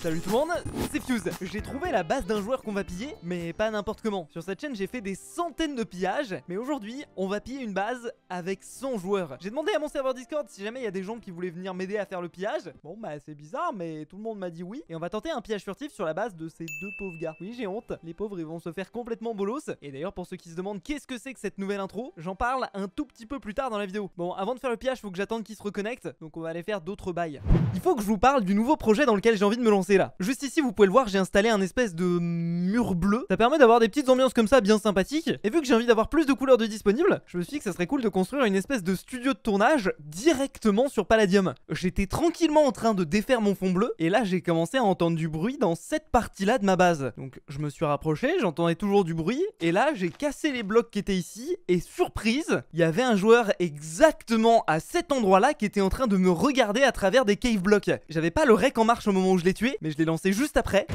Salut tout le monde, c'est Fuse. J'ai trouvé la base d'un joueur qu'on va piller, mais pas n'importe comment. Sur cette chaîne, j'ai fait des centaines de pillages, mais aujourd'hui, on va piller une base avec 100 joueurs. J'ai demandé à mon serveur Discord si jamais il y a des gens qui voulaient venir m'aider à faire le pillage. Bon bah c'est bizarre, mais tout le monde m'a dit oui. Et on va tenter un pillage furtif sur la base de ces deux pauvres gars. Oui, j'ai honte, les pauvres ils vont se faire complètement bolos. Et d'ailleurs, pour ceux qui se demandent qu'est-ce que c'est que cette nouvelle intro, j'en parle un tout petit peu plus tard dans la vidéo. Bon, avant de faire le pillage, faut que j'attende qu'ils se reconnectent, donc on va aller faire d'autres bails. Il faut que je vous parle du nouveau projet dans lequel j'ai envie de me lancer Juste ici, vous pouvez le voir, j'ai installé un espèce de mur bleu. Ça permet d'avoir des petites ambiances comme ça, bien sympathiques. Et vu que j'ai envie d'avoir plus de couleurs de disponibles, je me suis dit que ça serait cool de construire une espèce de studio de tournage directement sur Palladium. J'étais tranquillement en train de défaire mon fond bleu, et là j'ai commencé à entendre du bruit dans cette partie-là de ma base. Donc je me suis rapproché, j'entendais toujours du bruit, et là j'ai cassé les blocs qui étaient ici, et surprise, il y avait un joueur exactement à cet endroit-là qui était en train de me regarder à travers des cave blocks. J'avais pas le rec en marche au moment où je l'ai tué, mais je l'ai lancé juste après.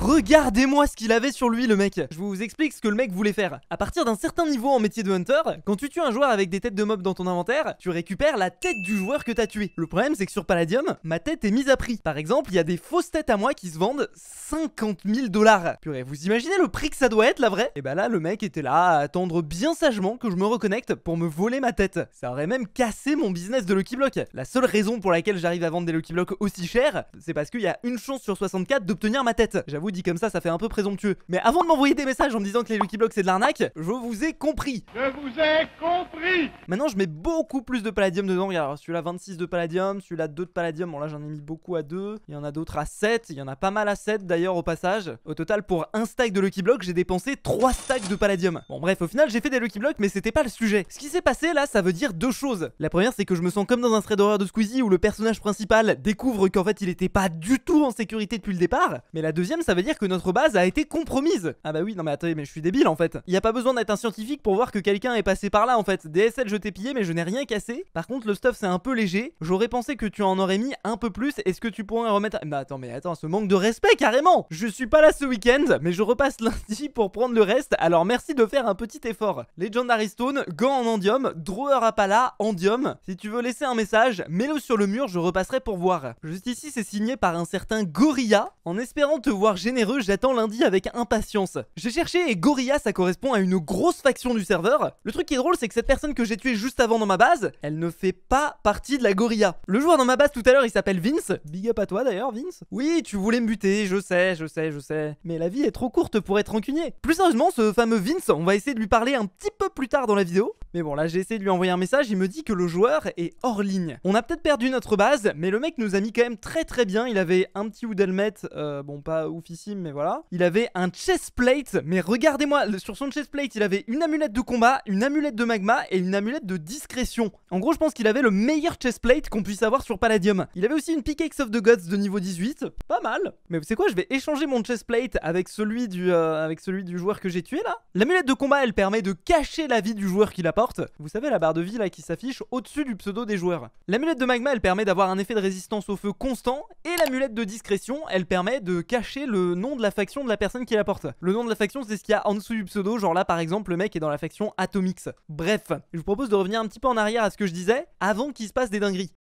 Regardez-moi ce qu'il avait sur lui le mec Je vous explique ce que le mec voulait faire. À partir d'un certain niveau en métier de hunter, quand tu tues un joueur avec des têtes de mobs dans ton inventaire, tu récupères la tête du joueur que tu as tué. Le problème c'est que sur Palladium, ma tête est mise à prix. Par exemple, il y a des fausses têtes à moi qui se vendent 50 000 dollars. Purée, vous imaginez le prix que ça doit être la vraie Et eh bah ben là, le mec était là à attendre bien sagement que je me reconnecte pour me voler ma tête. Ça aurait même cassé mon business de Lucky Block. La seule raison pour laquelle j'arrive à vendre des Lucky Block aussi cher, c'est parce qu'il y a une chance sur 64 d'obtenir ma tête. J'avoue, dit comme ça, ça fait un peu présomptueux. Mais avant de m'envoyer des messages en me disant que les Lucky Blocks c'est de l'arnaque, je vous ai compris. Je vous ai compris Maintenant, je mets beaucoup plus de palladium dedans. Regarde, celui-là 26 de palladium, celui-là 2 de palladium. Bon, là, j'en ai mis beaucoup à 2. Il y en a d'autres à 7. Il y en a pas mal à 7 d'ailleurs au passage. Au total, pour un stack de Lucky Block, j'ai dépensé 3 stacks de palladium. Bon, bref, au final, j'ai fait des Lucky Blocks, mais c'était pas le sujet. Ce qui s'est passé là, ça veut dire deux choses. La première, c'est que je me sens comme dans un thread horreur de Squeezie où le personnage principal découvre qu'en fait, il était pas du tout en sécurité depuis le départ, mais la deuxième, ça veut dire que notre base a été compromise. Ah bah oui, non mais attendez, mais je suis débile en fait. Il n'y a pas besoin d'être un scientifique pour voir que quelqu'un est passé par là en fait. DSL, je t'ai pillé, mais je n'ai rien cassé. Par contre, le stuff, c'est un peu léger. J'aurais pensé que tu en aurais mis un peu plus. Est-ce que tu pourrais remettre. Mais attends, mais attends, ce manque de respect carrément Je suis pas là ce week-end, mais je repasse lundi pour prendre le reste, alors merci de faire un petit effort. Legendary Stone, gant en Andium, Drawer pala, Andium. Si tu veux laisser un message, mets-le sur le mur, je repasserai pour voir. Juste ici, c'est signé par un certain Go Gorilla. En espérant te voir généreux, j'attends lundi avec impatience. J'ai cherché et Gorilla, ça correspond à une grosse faction du serveur. Le truc qui est drôle, c'est que cette personne que j'ai tuée juste avant dans ma base, elle ne fait pas partie de la Gorilla. Le joueur dans ma base tout à l'heure, il s'appelle Vince. Big up à toi d'ailleurs, Vince. Oui, tu voulais me buter, je sais, je sais, je sais. Mais la vie est trop courte pour être rancunier. Plus sérieusement, ce fameux Vince, on va essayer de lui parler un petit peu plus tard dans la vidéo. Mais bon, là, j'ai essayé de lui envoyer un message, il me dit que le joueur est hors ligne. On a peut-être perdu notre base, mais le mec nous a mis quand même très très bien. Il avait un petit wood helmet, euh, bon, pas oufissime, mais voilà. Il avait un chestplate, mais regardez-moi, sur son chestplate il avait une amulette de combat, une amulette de magma et une amulette de discrétion. En gros, je pense qu'il avait le meilleur chestplate qu'on puisse avoir sur Palladium. Il avait aussi une pickaxe of the gods de niveau 18, pas mal. Mais vous savez quoi, je vais échanger mon chestplate avec celui du, euh, avec celui du joueur que j'ai tué là. L'amulette de combat, elle permet de cacher la vie du joueur qu'il a pas vous savez la barre de vie là qui s'affiche au-dessus du pseudo des joueurs. L'amulette de magma elle permet d'avoir un effet de résistance au feu constant et l'amulette de discrétion elle permet de cacher le nom de la faction de la personne qui la porte. Le nom de la faction c'est ce qu'il y a en dessous du pseudo, genre là par exemple le mec est dans la faction Atomix. Bref, je vous propose de revenir un petit peu en arrière à ce que je disais avant qu'il se passe des dingueries.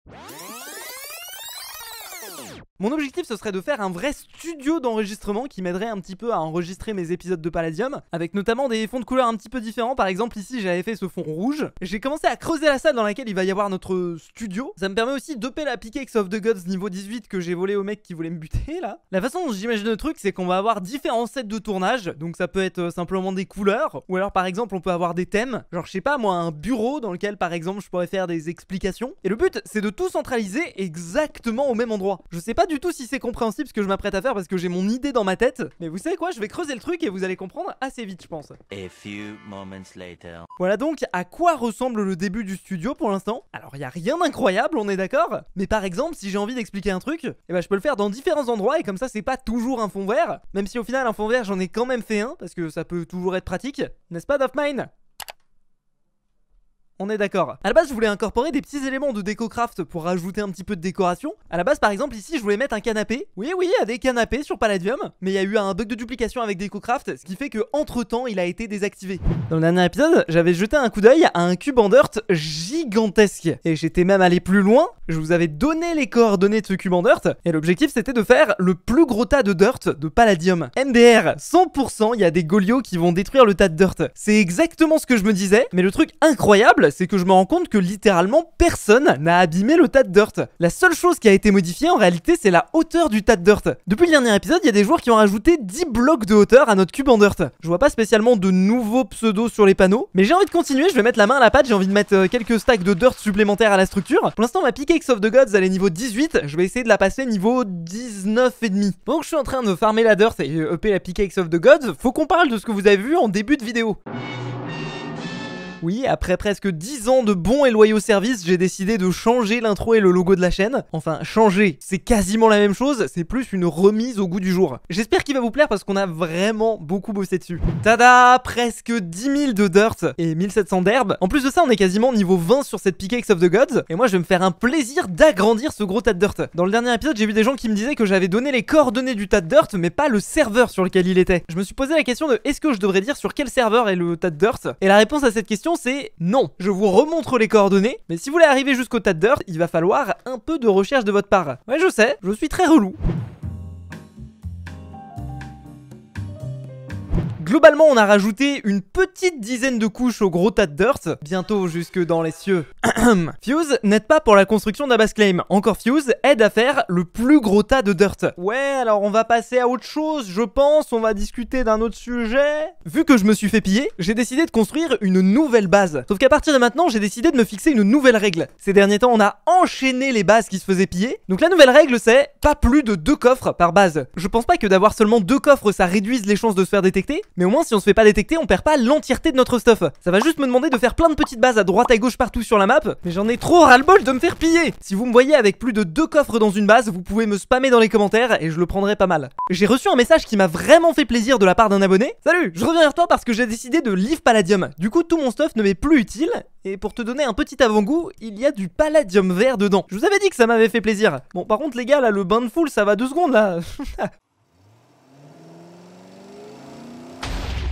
Mon objectif ce serait de faire un vrai studio d'enregistrement qui m'aiderait un petit peu à enregistrer mes épisodes de Palladium, avec notamment des fonds de couleurs un petit peu différents, par exemple ici j'avais fait ce fond rouge. J'ai commencé à creuser la salle dans laquelle il va y avoir notre studio, ça me permet aussi d'opérer la Pickaxe of the Gods niveau 18 que j'ai volé au mec qui voulait me buter là. La façon dont j'imagine le truc c'est qu'on va avoir différents sets de tournage, donc ça peut être euh, simplement des couleurs, ou alors par exemple on peut avoir des thèmes, genre je sais pas moi un bureau dans lequel par exemple je pourrais faire des explications, et le but c'est de tout centraliser exactement au même endroit. Je sais pas du tout si c'est compréhensible ce que je m'apprête à faire parce que j'ai mon idée dans ma tête. Mais vous savez quoi, je vais creuser le truc et vous allez comprendre assez vite, je pense. Voilà donc à quoi ressemble le début du studio pour l'instant. Alors il y a rien d'incroyable, on est d'accord. Mais par exemple, si j'ai envie d'expliquer un truc, et eh ben, je peux le faire dans différents endroits et comme ça c'est pas toujours un fond vert. Même si au final un fond vert j'en ai quand même fait un parce que ça peut toujours être pratique, n'est-ce pas Mine on est d'accord. À la base, je voulais incorporer des petits éléments de DecoCraft pour rajouter un petit peu de décoration. À la base, par exemple, ici, je voulais mettre un canapé. Oui, oui, il y a des canapés sur Palladium, mais il y a eu un bug de duplication avec DecoCraft, ce qui fait que entre temps, il a été désactivé. Dans le dernier épisode, j'avais jeté un coup d'œil à un cube en dirt gigantesque. Et j'étais même allé plus loin, je vous avais donné les coordonnées de ce cube en dirt, et l'objectif c'était de faire le plus gros tas de dirt de Palladium. MDR, 100%, il y a des goliots qui vont détruire le tas de dirt. C'est exactement ce que je me disais, mais le truc incroyable, c'est que je me rends compte que littéralement personne n'a abîmé le tas de dirt. La seule chose qui a été modifiée en réalité, c'est la hauteur du tas de dirt. Depuis le dernier épisode, il y a des joueurs qui ont rajouté 10 blocs de hauteur à notre cube en dirt. Je vois pas spécialement de nouveaux pseudos sur les panneaux, mais j'ai envie de continuer, je vais mettre la main à la pâte, j'ai envie de mettre euh, quelques stacks de dirt supplémentaires à la structure. Pour l'instant, ma pickaxe of the gods, elle est niveau 18, je vais essayer de la passer niveau 19 et demi. Donc je suis en train de farmer la dirt et euh, upper la pickaxe of the gods, faut qu'on parle de ce que vous avez vu en début de vidéo. Oui, après presque 10 ans de bons et loyaux services, j'ai décidé de changer l'intro et le logo de la chaîne. Enfin, changer, c'est quasiment la même chose, c'est plus une remise au goût du jour. J'espère qu'il va vous plaire parce qu'on a vraiment beaucoup bossé dessus. Tada Presque 10 000 de dirt et 1700 d'herbe. En plus de ça, on est quasiment niveau 20 sur cette Pickaxe of the Gods. Et moi, je vais me faire un plaisir d'agrandir ce gros tas de dirt. Dans le dernier épisode, j'ai vu des gens qui me disaient que j'avais donné les coordonnées du tas de dirt, mais pas le serveur sur lequel il était. Je me suis posé la question de est-ce que je devrais dire sur quel serveur est le tas de dirt Et la réponse à cette question c'est non. Je vous remontre les coordonnées, mais si vous voulez arriver jusqu'au tas de il va falloir un peu de recherche de votre part. Ouais, je sais, je suis très relou. Globalement, on a rajouté une petite dizaine de couches au gros tas de dirt, bientôt jusque dans les cieux. Fuse n'aide pas pour la construction d'un base claim. Encore Fuse aide à faire le plus gros tas de dirt. Ouais, alors on va passer à autre chose, je pense. On va discuter d'un autre sujet. Vu que je me suis fait piller, j'ai décidé de construire une nouvelle base. Sauf qu'à partir de maintenant, j'ai décidé de me fixer une nouvelle règle. Ces derniers temps, on a enchaîné les bases qui se faisaient piller. Donc la nouvelle règle, c'est pas plus de deux coffres par base. Je pense pas que d'avoir seulement deux coffres, ça réduise les chances de se faire détecter. Mais au moins, si on se fait pas détecter, on perd pas l'entièreté de notre stuff. Ça va juste me demander de faire plein de petites bases à droite à gauche partout sur la map, mais j'en ai trop ras-le-bol de me faire piller Si vous me voyez avec plus de deux coffres dans une base, vous pouvez me spammer dans les commentaires et je le prendrai pas mal. J'ai reçu un message qui m'a vraiment fait plaisir de la part d'un abonné. Salut, je reviens vers toi parce que j'ai décidé de livre palladium. Du coup, tout mon stuff ne m'est plus utile, et pour te donner un petit avant-goût, il y a du palladium vert dedans. Je vous avais dit que ça m'avait fait plaisir. Bon, par contre, les gars, là, le bain de foule, ça va deux secondes, là.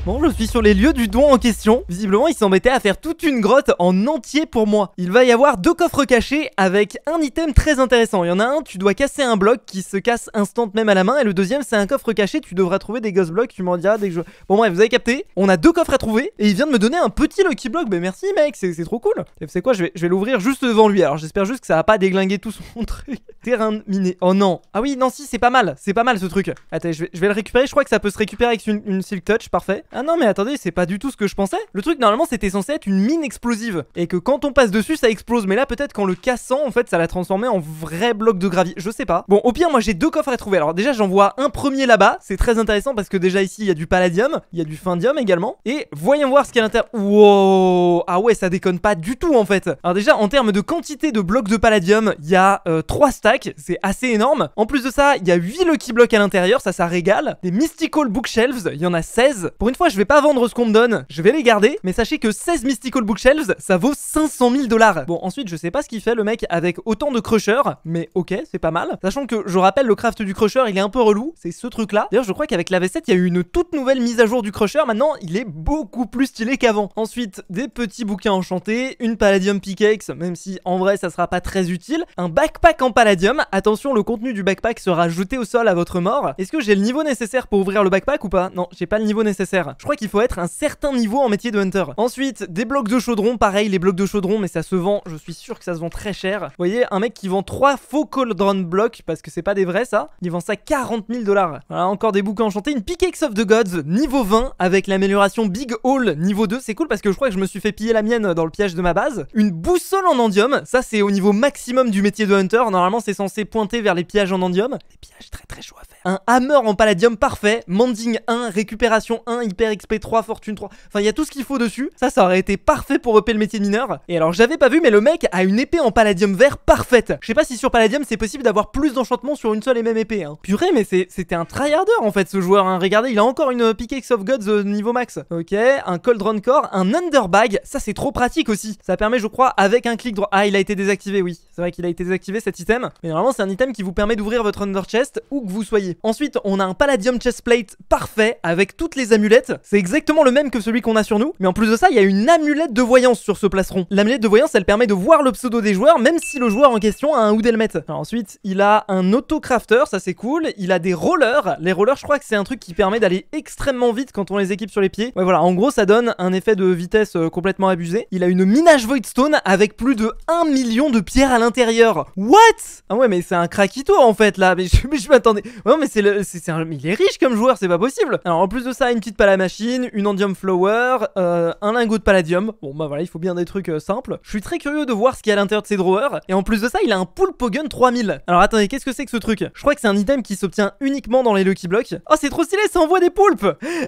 Bon, je suis sur les lieux du don en question. Visiblement, il s'embêtait à faire toute une grotte en entier pour moi. Il va y avoir deux coffres cachés avec un item très intéressant. Il y en a un, tu dois casser un bloc qui se casse instant même à la main. Et le deuxième, c'est un coffre caché. Tu devras trouver des ghost blocks. Tu m'en diras dès que je. Bon, bref, vous avez capté. On a deux coffres à trouver. Et il vient de me donner un petit lucky block. Mais merci, mec. C'est trop cool. C'est quoi Je vais, je vais l'ouvrir juste devant lui. Alors, j'espère juste que ça va pas déglinguer tout son truc. Terrain miné. Oh non. Ah oui, non, si, c'est pas mal. C'est pas mal ce truc. Attends, je vais, le récupérer. Je crois que ça peut se récupérer avec une silk touch. Parfait. Ah non mais attendez, c'est pas du tout ce que je pensais. Le truc normalement c'était censé être une mine explosive et que quand on passe dessus ça explose. Mais là peut-être qu'en le cassant en fait ça l'a transformé en vrai bloc de gravier. Je sais pas. Bon au pire moi j'ai deux coffres à trouver. Alors déjà j'en vois un premier là-bas. C'est très intéressant parce que déjà ici il y a du palladium, il y a du findium également. Et voyons voir ce qu'il y a à l'intérieur. Wow Ah ouais ça déconne pas du tout en fait. Alors déjà en termes de quantité de blocs de palladium, il y a 3 euh, stacks. C'est assez énorme. En plus de ça il y a 8 lucky blocks à l'intérieur. Ça ça régale. Des mystical bookshelves, il y en a 16. Pour une fois, je vais pas vendre ce qu'on me donne. Je vais les garder. Mais sachez que 16 Mystical Bookshelves, ça vaut 500 000 dollars. Bon, ensuite, je sais pas ce qu'il fait le mec avec autant de Crusher. Mais ok, c'est pas mal. Sachant que je rappelle, le craft du Crusher, il est un peu relou. C'est ce truc-là. D'ailleurs, je crois qu'avec la V7, il y a eu une toute nouvelle mise à jour du Crusher. Maintenant, il est beaucoup plus stylé qu'avant. Ensuite, des petits bouquins enchantés, une Palladium Pickaxe, même si en vrai, ça sera pas très utile. Un backpack en Palladium. Attention, le contenu du backpack sera jeté au sol à votre mort. Est-ce que j'ai le niveau nécessaire pour ouvrir le backpack ou pas Non, j'ai pas le niveau nécessaire. Je crois qu'il faut être un certain niveau en métier de hunter. Ensuite, des blocs de chaudron, pareil, les blocs de chaudron, mais ça se vend, je suis sûr que ça se vend très cher. Vous voyez, un mec qui vend 3 faux cauldron blocks, parce que c'est pas des vrais ça, il vend ça 40 000 dollars. Voilà, encore des bouquins enchantés, une pickaxe of the gods, niveau 20, avec l'amélioration Big Hall, niveau 2, c'est cool parce que je crois que je me suis fait piller la mienne dans le piège de ma base. Une boussole en endium, ça c'est au niveau maximum du métier de hunter, normalement c'est censé pointer vers les pièges en endium. Des pièges très très chauds à faire. Un hammer en palladium parfait, manding 1, récupération 1, Père XP 3, Fortune 3. Enfin, il y a tout ce qu'il faut dessus. Ça, ça aurait été parfait pour EP le métier mineur. Et alors, j'avais pas vu, mais le mec a une épée en palladium vert parfaite. Je sais pas si sur palladium, c'est possible d'avoir plus d'enchantements sur une seule et même épée. Hein. Purée, mais c'était un tryharder en fait, ce joueur. Hein. Regardez, il a encore une euh, Pickaxe of Gods euh, niveau max. Ok, un Cold Run Core, un Underbag. Ça, c'est trop pratique aussi. Ça permet, je crois, avec un clic droit. Ah, il a été désactivé, oui. C'est vrai qu'il a été désactivé cet item. Mais normalement, c'est un item qui vous permet d'ouvrir votre Under Chest où que vous soyez. Ensuite, on a un Palladium Chestplate parfait avec toutes les amulettes c'est exactement le même que celui qu'on a sur nous, mais en plus de ça, il y a une amulette de voyance sur ce plastron. L'amulette de voyance, elle permet de voir le pseudo des joueurs, même si le joueur en question a un ou ensuite, il a un autocrafter, ça c'est cool. Il a des rollers. Les rollers, je crois que c'est un truc qui permet d'aller extrêmement vite quand on les équipe sur les pieds. Ouais, voilà, en gros, ça donne un effet de vitesse euh, complètement abusé. Il a une minage voidstone avec plus de 1 million de pierres à l'intérieur. What Ah ouais, mais c'est un craquito en fait là. Mais je, m'attendais. Non, mais c'est Il est riche comme joueur, c'est pas possible. Alors en plus de ça, une petite palette machine, une endium flower, euh, un lingot de palladium. Bon bah voilà, il faut bien des trucs euh, simples. Je suis très curieux de voir ce qu'il y a à l'intérieur de ces drawers. Et en plus de ça, il a un pool Pogun 3000. Alors attendez, qu'est-ce que c'est que ce truc Je crois que c'est un item qui s'obtient uniquement dans les Lucky Blocks. Oh c'est trop stylé, ça envoie des poulpes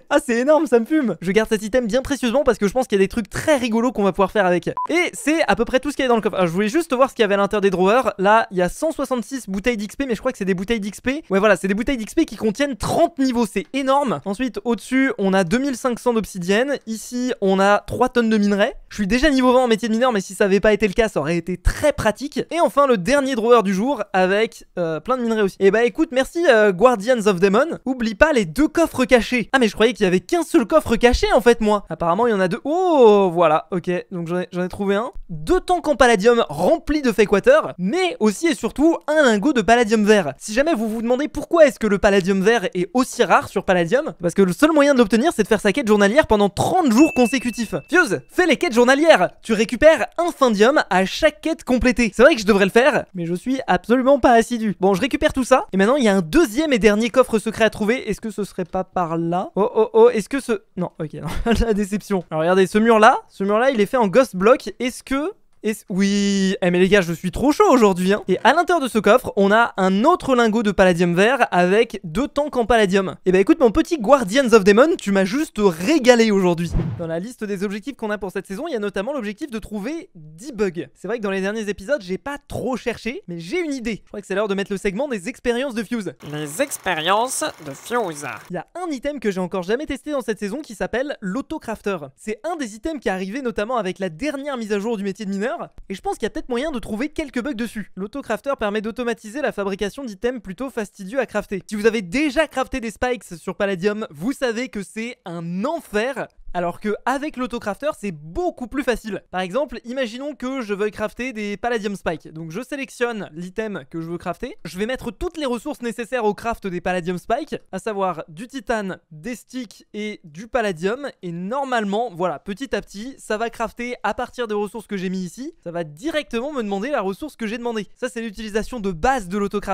Ah c'est énorme, ça me fume Je garde cet item bien précieusement parce que je pense qu'il y a des trucs très rigolos qu'on va pouvoir faire avec. Et c'est à peu près tout ce qu'il y a dans le coffre. Alors, ah, je voulais juste voir ce qu'il y avait à l'intérieur des drawers. Là, il y a 166 bouteilles d'XP, mais je crois que c'est des bouteilles d'XP. Ouais voilà, c'est des bouteilles d'XP qui contiennent 30 niveaux, c'est énorme. Ensuite, au-dessus, on a 2500 d'obsidienne. Ici, on a 3 tonnes de minerais. Je suis déjà niveau 20 en métier de mineur, mais si ça avait pas été le cas, ça aurait été très pratique. Et enfin, le dernier drawer du jour avec euh, plein de minerais aussi. Et eh bah ben, écoute, merci euh, Guardians of Demon. Oublie pas les deux coffres cachés. Ah, mais je croyais qu'il y avait qu'un seul coffre caché en fait, moi. Apparemment, il y en a deux. Oh, voilà, ok. Donc j'en ai, trouvé un. Deux tanks en palladium remplis de fake water, mais aussi et surtout un lingot de palladium vert. Si jamais vous vous demandez pourquoi est-ce que le palladium vert est aussi rare sur palladium, parce que le seul moyen de l'obtenir, c'est de faire sa quête journalière pendant 30 jours consécutifs. Fuse, fais les quêtes journalières Tu récupères un findium à chaque quête complétée. C'est vrai que je devrais le faire, mais je suis absolument pas assidu. Bon, je récupère tout ça, et maintenant il y a un deuxième et dernier coffre secret à trouver. Est-ce que ce serait pas par là Oh oh oh, est-ce que ce... Non, ok, non. la déception. Alors regardez, ce mur-là, ce mur-là, il est fait en ghost block. Est-ce que et oui, eh, mais les gars, je suis trop chaud aujourd'hui. Hein. Et à l'intérieur de ce coffre, on a un autre lingot de palladium vert avec deux tanks en palladium. Et eh bah ben, écoute, mon petit Guardians of Demon, tu m'as juste régalé aujourd'hui. Dans la liste des objectifs qu'on a pour cette saison, il y a notamment l'objectif de trouver 10 bugs. C'est vrai que dans les derniers épisodes, j'ai pas trop cherché, mais j'ai une idée. Je crois que c'est l'heure de mettre le segment des expériences de Fuse. Les expériences de Fuse. Il y a un item que j'ai encore jamais testé dans cette saison qui s'appelle l'autocrafter. C'est un des items qui est arrivé notamment avec la dernière mise à jour du métier de mineur et je pense qu'il y a peut-être moyen de trouver quelques bugs dessus. L'autocrafter permet d'automatiser la fabrication d'items plutôt fastidieux à crafter. Si vous avez déjà crafté des spikes sur Palladium, vous savez que c'est un enfer alors que avec l'autocrafter, c'est beaucoup plus facile. Par exemple, imaginons que je veuille crafter des palladium spikes. Donc je sélectionne l'item que je veux crafter. Je vais mettre toutes les ressources nécessaires au craft des palladium spikes, à savoir du titane, des sticks et du palladium. Et normalement, voilà, petit à petit, ça va crafter à partir des ressources que j'ai mis ici. Ça va directement me demander la ressource que j'ai demandé. Ça, c'est l'utilisation de base de l'autocrafter.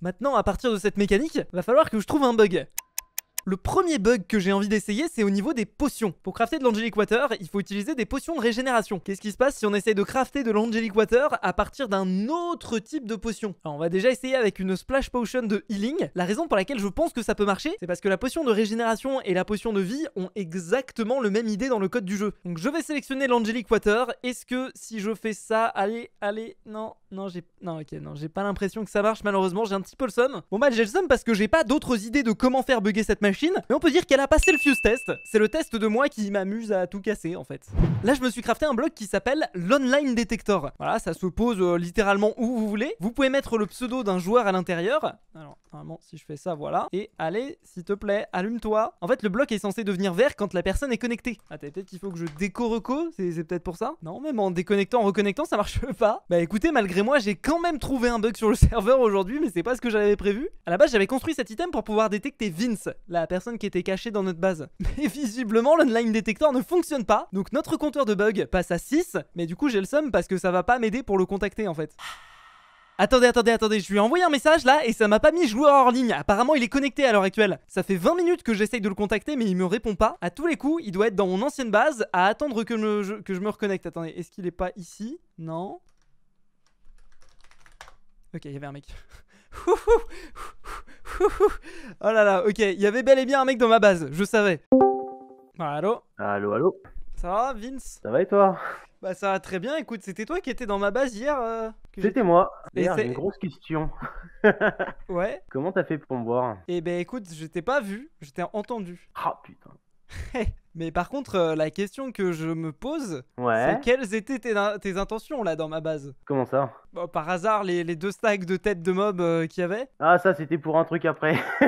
Maintenant, à partir de cette mécanique, va falloir que je trouve un bug. Le premier bug que j'ai envie d'essayer, c'est au niveau des potions. Pour crafter de l'Angelic Water, il faut utiliser des potions de régénération. Qu'est-ce qui se passe si on essaye de crafter de l'Angelic Water à partir d'un autre type de potion Alors, on va déjà essayer avec une Splash Potion de Healing. La raison pour laquelle je pense que ça peut marcher, c'est parce que la potion de régénération et la potion de vie ont exactement le même idée dans le code du jeu. Donc, je vais sélectionner l'Angelic Water. Est-ce que si je fais ça, allez, allez, non, non, j'ai non, ok, non, j'ai pas l'impression que ça marche malheureusement, j'ai un petit peu le somme. Bon bah j'ai le somme parce que j'ai pas d'autres idées de comment faire bugger cette machine mais on peut dire qu'elle a passé le fuse test. C'est le test de moi qui m'amuse à tout casser en fait. Là je me suis crafté un bloc qui s'appelle l'online detector. Voilà, ça se pose euh, littéralement où vous voulez. Vous pouvez mettre le pseudo d'un joueur à l'intérieur. Alors normalement si je fais ça voilà. Et allez s'il te plaît allume-toi. En fait le bloc est censé devenir vert quand la personne est connectée. Ah peut-être qu'il faut que je déco-reco, c'est peut-être pour ça Non même en déconnectant, en reconnectant ça marche pas. Bah écoutez malgré moi j'ai quand même trouvé un bug sur le serveur aujourd'hui mais c'est pas ce que j'avais prévu. À la base j'avais construit cet item pour pouvoir détecter Vince, personne qui était cachée dans notre base. Mais visiblement, l'online détecteur ne fonctionne pas, donc notre compteur de bug passe à 6, mais du coup j'ai le somme parce que ça va pas m'aider pour le contacter en fait. Attendez, attendez, attendez, je lui ai envoyé un message là et ça m'a pas mis joueur hors ligne. Apparemment, il est connecté à l'heure actuelle. Ça fait 20 minutes que j'essaye de le contacter, mais il me répond pas. À tous les coups, il doit être dans mon ancienne base à attendre que, je, que je me reconnecte. Attendez, est-ce qu'il est pas ici Non. Ok, il y avait un mec. oh là là, ok, il y avait bel et bien un mec dans ma base, je savais. Ah, allô Allô, allô Ça va, Vince Ça va et toi Bah ça va très bien, écoute, c'était toi qui étais dans ma base hier euh, C'était moi. D'ailleurs, une grosse question. ouais Comment t'as fait pour me voir Eh ben écoute, je t'ai pas vu, je t'ai entendu. Ah putain. Mais par contre, euh, la question que je me pose, c'est quelles étaient tes, intentions là dans ma base Comment ça bah, Par hasard, les, deux stacks de têtes de mob euh, qu'il y avait Ah, ça c'était pour un truc après.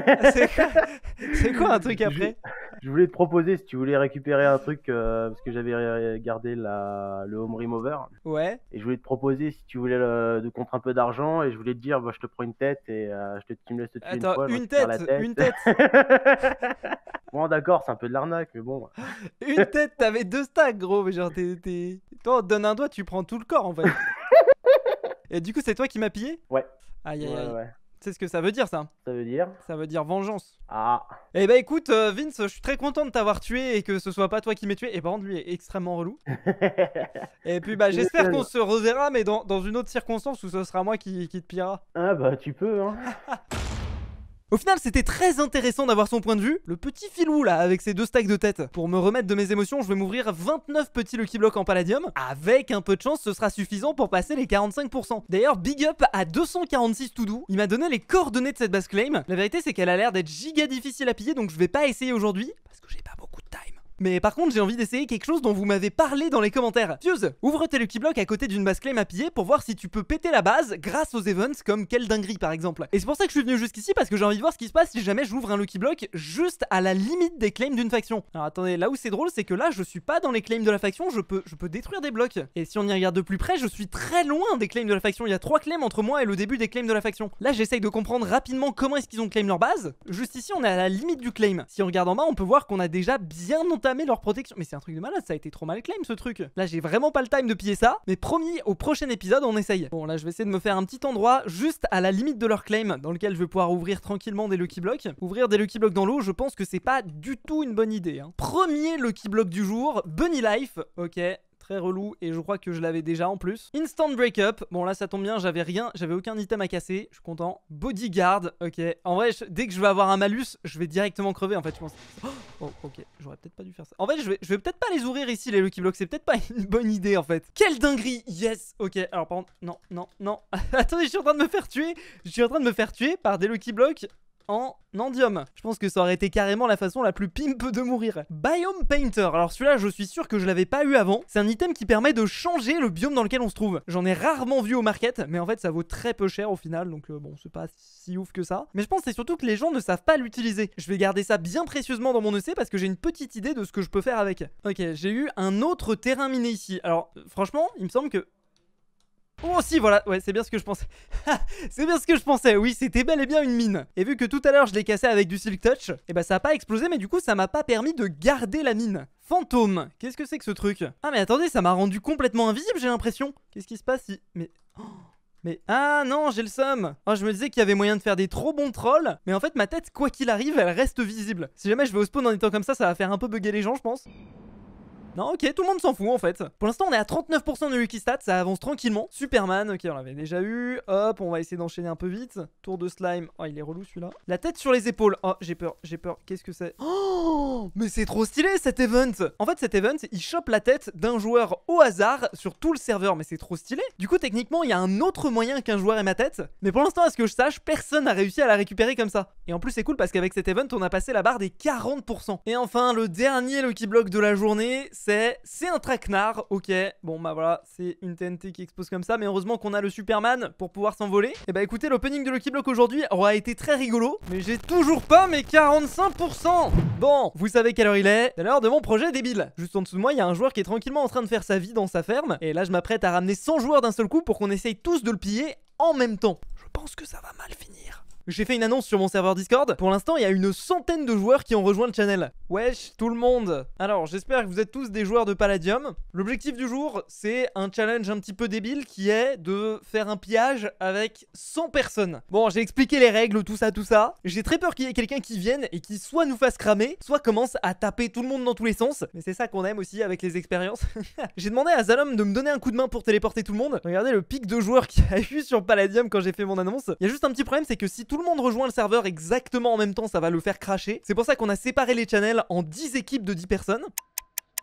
c'est quoi, un truc après je voulais te proposer si tu voulais récupérer un truc euh, parce que j'avais gardé la, le home remover. Ouais. Et je voulais te proposer si tu voulais euh, de contre un peu d'argent et je voulais te dire bah, je te prends une tête et euh, je te, tu me laisses te tuer Attends, une tête, une tête. bon d'accord, c'est un peu de l'arnaque mais bon. une tête, t'avais deux stacks gros, mais genre t'es, toi donne un doigt, tu prends tout le corps en fait. et du coup c'est toi qui m'as pillé Ouais. Aïe aïe aïe. ouais. C'est ce que ça veut dire ça. Ça veut dire Ça veut dire vengeance. Ah. Eh bah écoute, euh, Vince, je suis très content de t'avoir tué et que ce soit pas toi qui m'ai tué. Et par contre, lui est extrêmement relou. et puis bah j'espère qu'on se reverra, mais dans, une autre circonstance où ce sera moi qui, qui te pillera. Ah bah tu peux, hein. Au final, c'était très intéressant d'avoir son point de vue. Le petit filou, là, avec ses deux stacks de tête. Pour me remettre de mes émotions, je vais m'ouvrir 29 petits Lucky Blocks en Palladium. Avec un peu de chance, ce sera suffisant pour passer les 45%. D'ailleurs, big up à 246 tout doux. Il m'a donné les coordonnées de cette base claim. La vérité, c'est qu'elle a l'air d'être giga difficile à piller, donc je vais pas essayer aujourd'hui, parce que j'ai pas beaucoup mais par contre, j'ai envie d'essayer quelque chose dont vous m'avez parlé dans les commentaires. Fuse, ouvre tes Lucky Blocks à côté d'une base claim à piller pour voir si tu peux péter la base grâce aux events comme quel dinguerie par exemple. Et c'est pour ça que je suis venu jusqu'ici parce que j'ai envie de voir ce qui se passe si jamais j'ouvre un Lucky Block juste à la limite des claims d'une faction. Alors attendez, là où c'est drôle, c'est que là, je suis pas dans les claims de la faction, je peux, je peux détruire des blocs. Et si on y regarde de plus près, je suis très loin des claims de la faction. Il y a trois claims entre moi et le début des claims de la faction. Là, j'essaye de comprendre rapidement comment est-ce qu'ils ont claim leur base. Juste ici, on est à la limite du claim. Si on regarde en bas, on peut voir qu'on a déjà bien entamé leur protection. Mais c'est un truc de malade, ça a été trop mal claim ce truc. Là, j'ai vraiment pas le time de piller ça. Mais promis, au prochain épisode, on essaye. Bon, là, je vais essayer de me faire un petit endroit juste à la limite de leur claim, dans lequel je vais pouvoir ouvrir tranquillement des lucky blocks. Ouvrir des lucky blocks dans l'eau, je pense que c'est pas du tout une bonne idée. Hein. Premier lucky block du jour, Bunny Life. Ok, très relou et je crois que je l'avais déjà en plus. Instant break up bon là ça tombe bien, j'avais rien, j'avais aucun item à casser, je suis content. Bodyguard, ok. En vrai, dès que je vais avoir un malus, je vais directement crever en fait, je pense. Oh, ok, j'aurais peut-être pas dû faire ça. En fait, je vais, je vais peut-être pas les ouvrir ici les Lucky Blocks, c'est peut-être pas une bonne idée en fait. Quelle dinguerie, yes, ok. Alors par non, non, non. Attendez, je suis en train de me faire tuer, je suis en train de me faire tuer par des Lucky Blocks en endium. Je pense que ça aurait été carrément la façon la plus pimp de mourir. Biome Painter. Alors celui-là, je suis sûr que je l'avais pas eu avant. C'est un item qui permet de changer le biome dans lequel on se trouve. J'en ai rarement vu au market, mais en fait, ça vaut très peu cher au final. Donc euh, bon, c'est pas si ouf que ça. Mais je pense c'est surtout que les gens ne savent pas l'utiliser. Je vais garder ça bien précieusement dans mon EC parce que j'ai une petite idée de ce que je peux faire avec. Ok, j'ai eu un autre terrain miné ici. Alors euh, franchement, il me semble que Oh si voilà, ouais c'est bien ce que je pensais C'est bien ce que je pensais, oui c'était bel et bien une mine Et vu que tout à l'heure je l'ai cassé avec du silk touch Et bah ben, ça a pas explosé mais du coup ça m'a pas permis de garder la mine Fantôme, qu'est-ce que c'est que ce truc Ah mais attendez ça m'a rendu complètement invisible j'ai l'impression Qu'est-ce qui se passe si... Mais... Oh, mais ah non, j'ai le somme. Oh, je me disais qu'il y avait moyen de faire des trop bons trolls, mais en fait ma tête quoi qu'il arrive, elle reste visible. Si jamais je vais au spawn en étant comme ça, ça va faire un peu bugger les gens, je pense. Non, ok, tout le monde s'en fout en fait. Pour l'instant, on est à 39% de Lucky Stat, ça avance tranquillement. Superman, ok, on l'avait déjà eu. Hop, on va essayer d'enchaîner un peu vite. Tour de slime. Oh, il est relou celui-là. La tête sur les épaules. Oh, j'ai peur, j'ai peur. Qu'est-ce que c'est Oh, mais c'est trop stylé cet event. En fait, cet event, il chope la tête d'un joueur au hasard sur tout le serveur, mais c'est trop stylé. Du coup, techniquement, il y a un autre moyen qu'un joueur ait ma tête. Mais pour l'instant, à ce que je sache, personne n'a réussi à la récupérer comme ça. Et en plus, c'est cool parce qu'avec cet event, on a passé la barre des 40%. Et enfin, le dernier Lucky Block de la journée, c'est un traquenard, ok. Bon bah voilà, c'est une TNT qui explose comme ça, mais heureusement qu'on a le Superman pour pouvoir s'envoler. Et eh bah écoutez, l'opening de Lucky Block aujourd'hui aura été très rigolo, mais j'ai toujours pas mes 45% Bon, vous savez quelle heure il est C'est l'heure de mon projet débile. Juste en dessous de moi, il y a un joueur qui est tranquillement en train de faire sa vie dans sa ferme, et là je m'apprête à ramener 100 joueurs d'un seul coup pour qu'on essaye tous de le piller en même temps. Je pense que ça va mal finir. J'ai fait une annonce sur mon serveur Discord. Pour l'instant, il y a une centaine de joueurs qui ont rejoint le channel. Wesh, tout le monde Alors, j'espère que vous êtes tous des joueurs de Palladium. L'objectif du jour, c'est un challenge un petit peu débile qui est de faire un pillage avec 100 personnes. Bon, j'ai expliqué les règles, tout ça, tout ça. J'ai très peur qu'il y ait quelqu'un qui vienne et qui soit nous fasse cramer, soit commence à taper tout le monde dans tous les sens. Mais c'est ça qu'on aime aussi avec les expériences. j'ai demandé à Zalom de me donner un coup de main pour téléporter tout le monde. Regardez le pic de joueurs qu'il y a eu sur Palladium quand j'ai fait mon annonce. Il y a juste un petit problème, c'est que si tout tout le monde rejoint le serveur exactement en même temps, ça va le faire cracher. C'est pour ça qu'on a séparé les channels en 10 équipes de 10 personnes.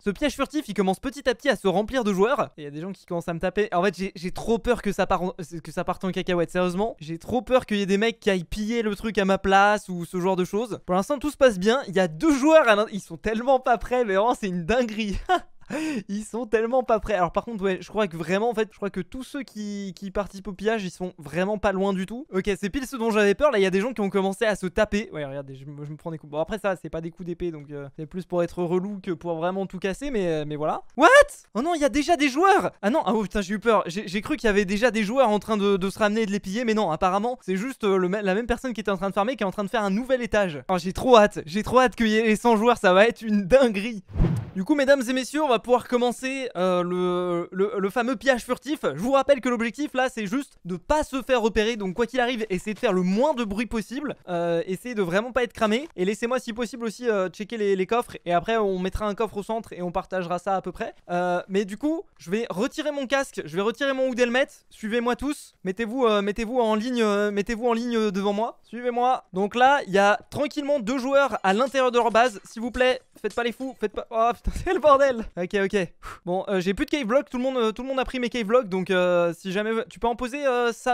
Ce piège furtif, il commence petit à petit à se remplir de joueurs. Il y a des gens qui commencent à me taper. En fait, j'ai trop peur que ça, part euh, parte en cacahuète, sérieusement. J'ai trop peur qu'il y ait des mecs qui aillent piller le truc à ma place ou ce genre de choses. Pour l'instant, tout se passe bien. Il y a deux joueurs, à ils sont tellement pas prêts, mais vraiment, c'est une dinguerie. ils sont tellement pas prêts. Alors par contre, ouais, je crois que vraiment, en fait, je crois que tous ceux qui, qui participent au pillage, ils sont vraiment pas loin du tout. Ok, c'est pile ce dont j'avais peur. Là, il y a des gens qui ont commencé à se taper. Ouais, regardez, je, me prends des coups. Bon, après ça, c'est pas des coups d'épée, donc euh, c'est plus pour être relou que pour vraiment tout casser, mais, euh, mais voilà. What Oh non, il y a déjà des joueurs Ah non, ah oh putain, j'ai eu peur. J'ai cru qu'il y avait déjà des joueurs en train de, de, se ramener et de les piller, mais non, apparemment, c'est juste euh, le, la même personne qui était en train de farmer qui est en train de faire un nouvel étage. Alors oh, j'ai trop hâte, j'ai trop hâte qu'il y ait les 100 joueurs, ça va être une dinguerie. Du coup, mesdames et messieurs, pouvoir commencer euh, le, fameux pillage furtif. Je vous rappelle que l'objectif là c'est juste de pas se faire repérer. Donc quoi qu'il arrive, essayez de faire le moins de bruit possible. Euh, essayez de vraiment pas être cramé. Et laissez-moi si possible aussi euh, checker les, coffres. Et après on mettra un coffre au centre et on partagera ça à peu près. mais du coup, je vais retirer mon casque, je vais retirer mon hood Suivez-moi tous. Mettez-vous mettez en ligne, mettez-vous en ligne devant moi. Suivez-moi. Donc là, il y a tranquillement deux joueurs à l'intérieur de leur base. S'il vous plaît, faites pas les fous, faites pas. Oh putain, c'est le bordel ok, ok. Bon, euh, j'ai plus de cave vlog, tout le monde, euh, tout le monde a pris mes cave vlogs, donc euh, si jamais tu peux en poser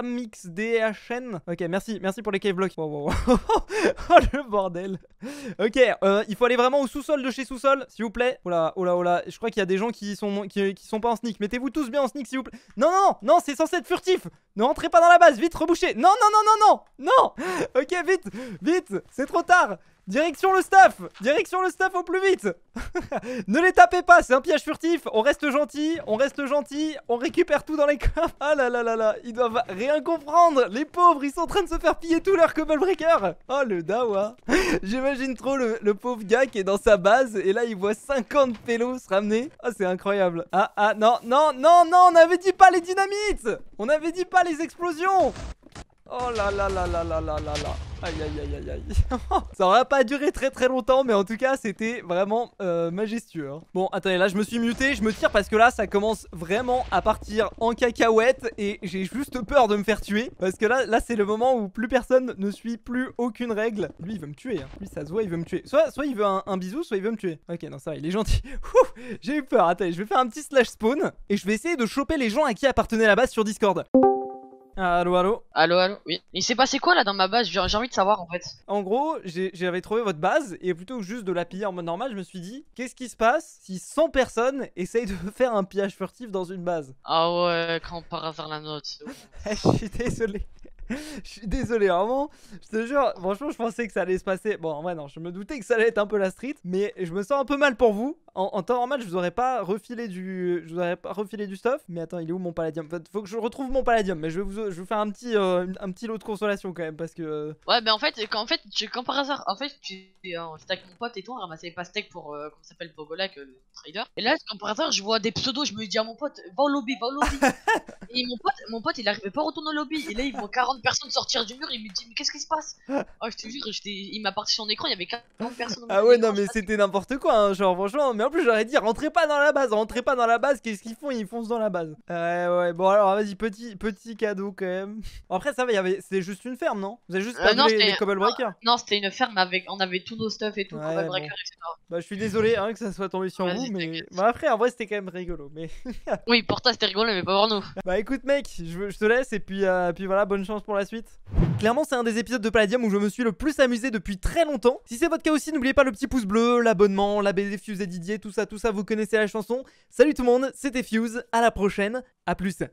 Mix DHN. Ok, merci, merci pour les cave vlogs. oh le bordel. Ok, il faut aller vraiment au sous-sol de chez sous-sol, s'il vous plaît. Oh là, oh là, Je crois qu'il y a des gens qui sont qui, qui sont pas en sneak. Mettez-vous tous bien en sneak, s'il vous plaît. Non, non, non, c'est censé être furtif. Ne rentrez pas dans la base, vite rebouchez. Non, non, non, non, non, non. Ok, vite, vite. C'est trop tard. Direction le staff Direction le staff au plus vite Ne les tapez pas, c'est un piège furtif On reste gentil, on reste gentil, on récupère tout dans les coffres Ah là là là là, ils doivent rien comprendre Les pauvres, ils sont en train de se faire piller tout leur Cobble Breaker Oh le dawa J'imagine trop le, pauvre gars qui est dans sa base et là il voit 50 pélos se ramener. Ah oh, c'est incroyable Ah ah non, non, non, non, on avait dit pas les dynamites On avait dit pas les explosions Oh là là là là là là là là Aïe aïe aïe aïe aïe Ça aurait pas duré très très longtemps mais en tout cas c'était vraiment euh, majestueux hein. Bon attendez là je me suis muté, je me tire parce que là ça commence vraiment à partir en cacahuète Et j'ai juste peur de me faire tuer Parce que là là c'est le moment où plus personne ne suit plus aucune règle Lui il veut me tuer, hein. lui ça se voit il veut me tuer Soit, soit il veut un, bisou soit il veut me tuer Ok non ça va il est gentil J'ai eu peur, attendez je vais faire un petit slash spawn Et je vais essayer de choper les gens à qui appartenait la base sur Discord Allo, allo Allo, allo, oui. Il s'est passé quoi là dans ma base J'ai envie de savoir en fait. En gros, j'avais trouvé votre base et plutôt que juste de la piller en mode normal, je me suis dit qu'est-ce qui se passe si 100 personnes essayent de faire un pillage furtif dans une base Ah ouais, quand par hasard la note. je suis désolé. je suis désolé, vraiment. Je te jure, franchement, je pensais que ça allait se passer. Bon, en vrai, non, je me doutais que ça allait être un peu la street, mais je me sens un peu mal pour vous. En, temps normal, je vous aurais pas refilé du, je vous aurais pas refilé du stuff. Mais attends, il est où mon palladium Faut que je retrouve mon palladium. Mais je vais vous, je faire un petit, euh, un petit lot de consolation quand même parce que. Euh, ouais, mais en fait, quand, en fait, par hasard, en fait, j'étais avec mon pote et toi, on ramassait pas pastèques pour, euh, comment s'appelle Bogolak, euh, le trader. Et là, quand par hasard, je vois des pseudos, je me dis à mon pote, va au lobby, va au lobby. et mon pote, mon pote, il arrivait pas à retourner au lobby. Et là, il voit 40 personnes sortir du mur. Il me dit, mais qu'est-ce qui se passe oh, je te jure, il m'a parti sur l'écran. il y avait 40 personnes. Ah ouais, non, mais c'était n'importe quoi. Hein, genre franchement mais en plus j'aurais dit rentrez pas dans la base, rentrez pas dans la base, qu'est-ce qu'ils font Ils foncent dans la base. Euh, ouais, bon alors vas-y, petit, petit cadeau quand même. après ça va, avait... c'était juste une ferme, non Vous avez juste pas euh, non, Cobble Breakers Non, c'était une ferme avec, on avait tous nos stuff et tout, Cobble Breakers, Bah je suis désolé hein, que ça soit tombé sur vous, mais bah, après en vrai c'était quand même rigolo. Mais... oui, pour toi c'était rigolo, mais pas pour nous. Bah écoute mec, je, te laisse et puis, euh, puis voilà, bonne chance pour la suite. Clairement c'est un des épisodes de Palladium où je me suis le plus amusé depuis très longtemps. Si c'est votre cas aussi, n'oubliez pas le petit pouce bleu, l'abonnement, la BD et Didier tout ça, tout ça, vous connaissez la chanson. Salut tout le monde, c'était Fuse, à la prochaine, à plus